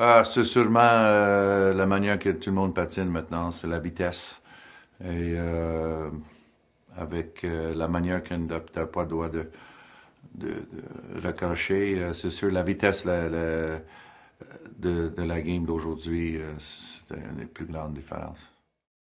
Ah, c'est sûrement euh, la manière que tout le monde patine maintenant, c'est la vitesse. Et euh, avec euh, la manière qu'on n'a pas le de, de, raccrocher, c'est sûr la vitesse de, de, la game d'aujourd'hui, c'est une des plus grandes différences.